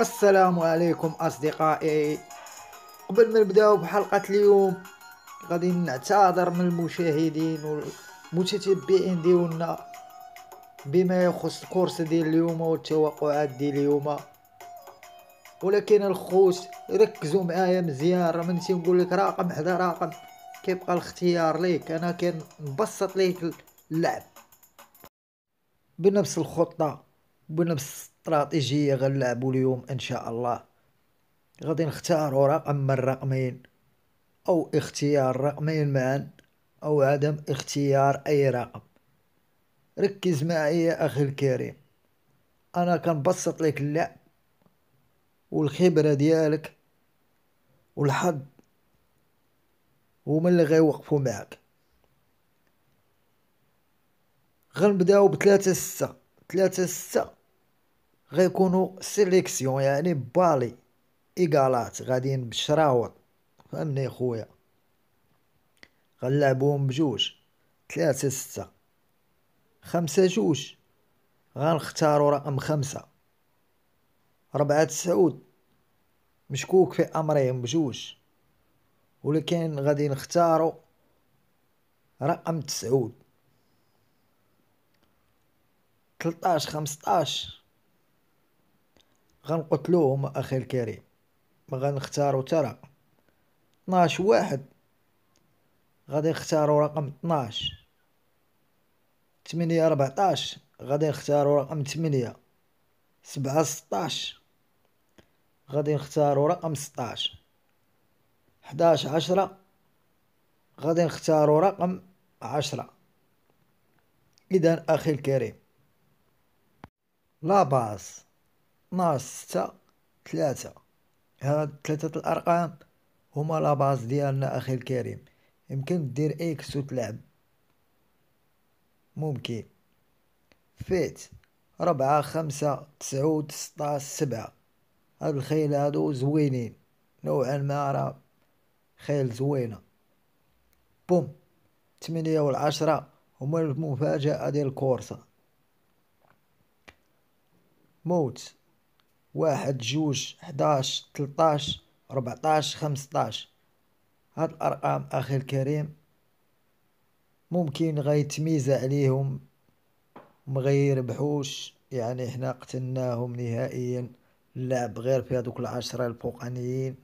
السلام عليكم اصدقائي قبل ما نبداو بحلقه اليوم غادي نعتذر من المشاهدين والمتتبعين ديالنا بما يخص الكورس ديال اليوم والتوقعات ديال اليوم ولكن الخوت ركزوا معايا مزيان راه منتي لك رقم حدا رقم كيبقى الاختيار ليك انا كنبسط ليك اللعب بنفس الخطه بنا استراتيجية غنلعبو اليوم ان شاء الله غادي نختاروا رقم من الرقمين او اختيار رقمين معا او عدم اختيار اي رقم ركز معي يا اخي الكريم انا كنبسط لك اللعب والخبره ديالك والحظ هما اللي غيوقفوا معك غنبداو بثلاثة ستة ثلاثة ستة غيكونوا سيليكسيون يعني بالي ايكالات غاديين بشراوط فهمني خويا غنلعبوهم بجوج ثلاثة ستة خمسة جوج غنختاروا رقم خمسة ربعة تسعود مشكوك في أمرهم بجوج ولكن غادي نختاروا رقم تسعود 13 15 غنقتلوهم اخي الكريم ما غنختاروا ترى 12 واحد غادي نختاروا رقم 12 8 14 غادي نختاروا رقم 8 7 16 غادي نختاروا رقم 16 11 10 غادي نختاروا رقم 10 اذا اخي الكريم لا باس ناقص ستة تلاتة هاد تلاتة الأرقام هما لا ديالنا أخي الكريم يمكن دير إكس وتلعب ممكن فيت ربعة خمسة تسعود ستاش سبعة هاد الخيل هادو زوينين نوعا ما راه خيل زوينة بوم تمنية والعشرة هما المفاجأة ديال الكورسة موت واحد جوج حداش تلطاش ربعطاش خمسطاش هاد الارقام اخي الكريم ممكن غيتميز عليهم مغيربحوش يعني حنا قتلناهم نهائيا اللعب غير في هذوك العشرة الفوقانيين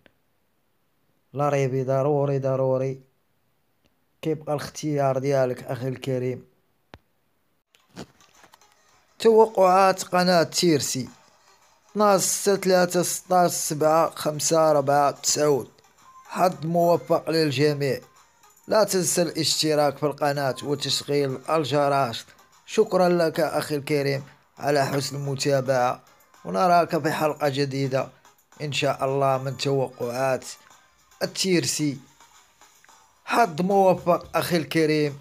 لا ريبي ضروري ضروري كيبقى الاختيار ديالك اخي الكريم توقعات قناة تيرسي ناس ستلاتة ستاس سبعة خمسة ربعة تسعود حظ موفق للجميع لا تنسى الاشتراك في القناة وتشغيل الجرس شكرا لك أخي الكريم على حسن المتابعة ونراك في حلقة جديدة إن شاء الله من توقعات التيرسي حظ موفق أخي الكريم